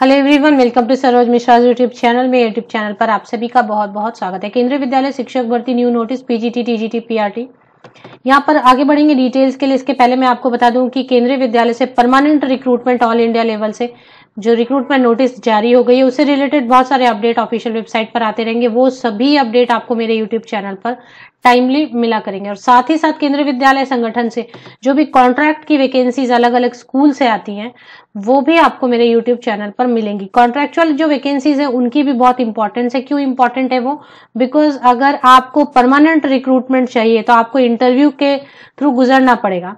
hello everyone welcome to Saroj Mishra YouTube channel में YouTube channel पर आप सभी का बहुत बहुत स्वागत है केंद्रीय विद्यालय शिक्षक भर्ती new notice PGT TGT PRT यहाँ पर आगे बढ़ेंगे डिटेल्स के लिए इसके पहले मैं आपको बता दूं कि केंद्रीय विद्यालय से permanent recruitment all India level से जो रिक्रूटमेंट नोटिस जारी हो गई है उससे रिलेटेड बहुत सारे अपडेट ऑफिशियल वेबसाइट पर आते रहेंगे वो सभी अपडेट आपको मेरे यूट्यूब चैनल पर टाइमली मिला करेंगे और साथ ही साथ केंद्रीय विद्यालय संगठन से जो भी कॉन्ट्रैक्ट की वैकेंसीज अलग अलग स्कूल से आती हैं वो भी आपको मेरे यूट्यूब चैनल पर मिलेंगी कॉन्ट्रेक्चुअल जो वैकेंसीज है उनकी भी बहुत इंपॉर्टेंस है क्यों इंपॉर्टेंट है वो बिकॉज अगर आपको परमानेंट रिक्रूटमेंट चाहिए तो आपको इंटरव्यू के थ्रू गुजरना पड़ेगा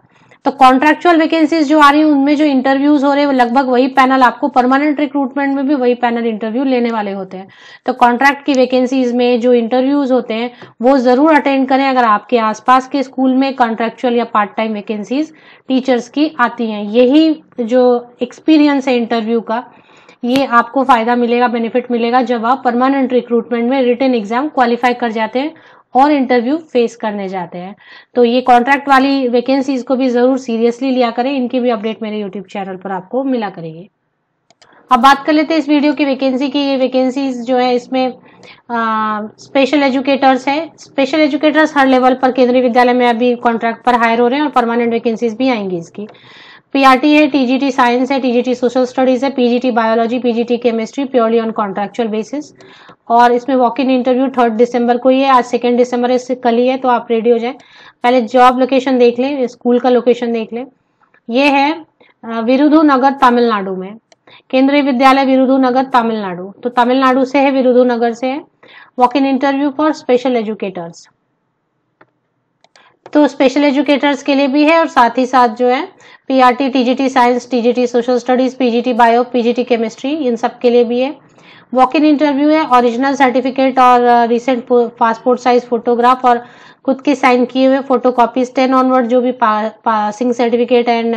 तो कॉन्ट्रेक्चुअल वैकेंसीज जो आ रही है उनमें जो इंटरव्यूज हो रहे हैं लगभग वही पैनल आपको परमानेंट रिक्रूटमेंट में भी वही पैनल इंटरव्यू लेने वाले होते हैं तो कॉन्ट्रैक्ट की वैकेंसीज में जो इंटरव्यूज होते हैं वो जरूर अटेंड करें अगर आपके आसपास के स्कूल में कॉन्ट्रेक्चुअल या पार्ट टाइम वैकेंसीज टीचर्स की आती हैं यही जो एक्सपीरियंस है इंटरव्यू का ये आपको फायदा मिलेगा बेनिफिट मिलेगा जब आप परमानेंट रिक्रूटमेंट में रिटर्न एग्जाम क्वालिफाई कर जाते हैं और इंटरव्यू फेस करने जाते हैं तो ये कॉन्ट्रैक्ट वाली वैकेंसीज को भी ज़रूर सीरियसली लिया करें इनकी भी अपडेट मेरे यूट्यूब चैनल पर आपको मिला करेगी अब बात कर लेते हैं इस वीडियो की वैकेंसी की ये वैकेंसीज जो है इसमें स्पेशल एजुकेटर्स है स्पेशल एजुकेटर्स हर लेवल पर केंद्रीय विद्यालय में अभी कॉन्ट्रैक्ट पर हायर हो रहे हैं और परमानेंट वैकेंसीज भी आएंगी इसकी पीआरटी है टीजीटी साइंस है टीजीटी सोशल स्टडीज है PGT biology PGT chemistry purely on contractual basis और इसमें वॉक इन इंटरव्यू थर्ड दिसंबर को ही है आज सेकेंड दिसंबर इससे कल ही है तो आप रेडी हो जाए पहले जॉब लोकेशन देख लें स्कूल का लोकेशन देख लें ये है विरुधु नगर तमिलनाडु में केंद्रीय विद्यालय विरुधु नगर तमिलनाडु तो तमिलनाडु से है विरुधु नगर से है walk in interview for special educators तो स्पेशल एजुकेटर्स के लिए भी है और साथ ही साथ जो है PRT TGT science TGT social studies PGT bio PGT chemistry इन सब के लिए भी है वॉक इन इंटरव्यू है ओरिजिनल सर्टिफिकेट और रिसेंट पासपोर्ट साइज फोटोग्राफ और खुद के साइन किए हुए फोटो कॉपीज टेन ऑनवर्ड जो भी पासिंग सर्टिफिकेट एंड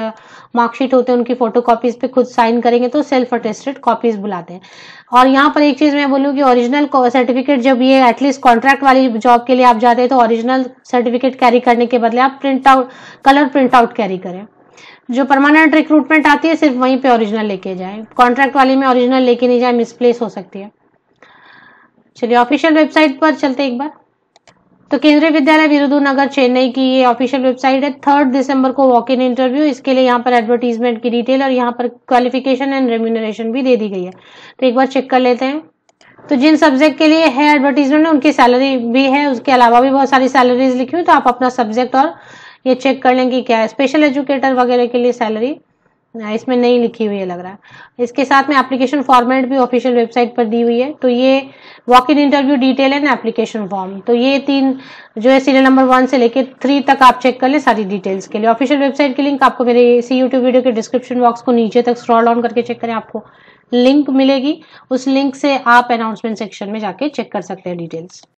मार्कशीट होते हैं उनकी फोटो कॉपीज पे खुद साइन करेंगे तो सेल्फ अटेस्टेड कॉपीज बुलाते हैं और यहाँ पर एक चीज मैं बोलूँ कि ओरिजिनल सर्टिफिकेट जब ये एटलीस्ट कॉन्ट्रैक्ट वाली जॉब के लिए आप जाते हैं तो ओरिजिनल सर्टिफिकेट कैरी करने के बदले आप print out colour print out carry करें जो परमानेंट रिक्रूटमेंट आती है सिर्फ वहीं पे ओरिजिनल लेके जाए कॉन्ट्रैक्ट वाली में ओरिजिनल लेके नहीं जाए मिसप्लेस हो सकती है चलिए ऑफिशियल वेबसाइट पर चलते एक बार तो केंद्रीय विद्यालय विरुदू नगर चेन्नई की ये ऑफिशियल वेबसाइट है थर्ड दिसंबर को वॉक इन इंटरव्यू इसके लिए यहाँ पर एडवर्टीजमेंट की डिटेल और यहाँ पर क्वालिफिकेशन एंड रेम्यूनरेशन भी दे दी गई है तो एक बार चेक कर लेते हैं तो जिन सब्जेक्ट के लिए है एडवर्टीजमेंट उनकी सैलरी भी है उसके अलावा भी बहुत सारी सैलरीज लिखी हुई तो आप अपना सब्जेक्ट और ये चेक कर लें कि क्या है स्पेशल एजुकेटर वगैरह के लिए सैलरी इसमें नहीं लिखी हुई है लग रहा है इसके साथ में एप्लीकेशन फॉर्मेट भी ऑफिशियल वेबसाइट पर दी हुई है तो ये walk in interview detail and application form तो ये तीन जो है सीरियल नंबर वन से लेकर थ्री तक आप चेक कर लें सारी डिटेल्स के लिए ऑफिशियल वेबसाइट की लिंक आपको मेरे इसी यूट्यूब वीडियो के डिस्क्रिप्शन बॉक्स को नीचे तक स्क्रॉल ऑन करके चेक करें आपको लिंक मिलेगी उस लिंक से आप अनाउंसमेंट सेक्शन में जाके चेक कर सकते हैं डिटेल्स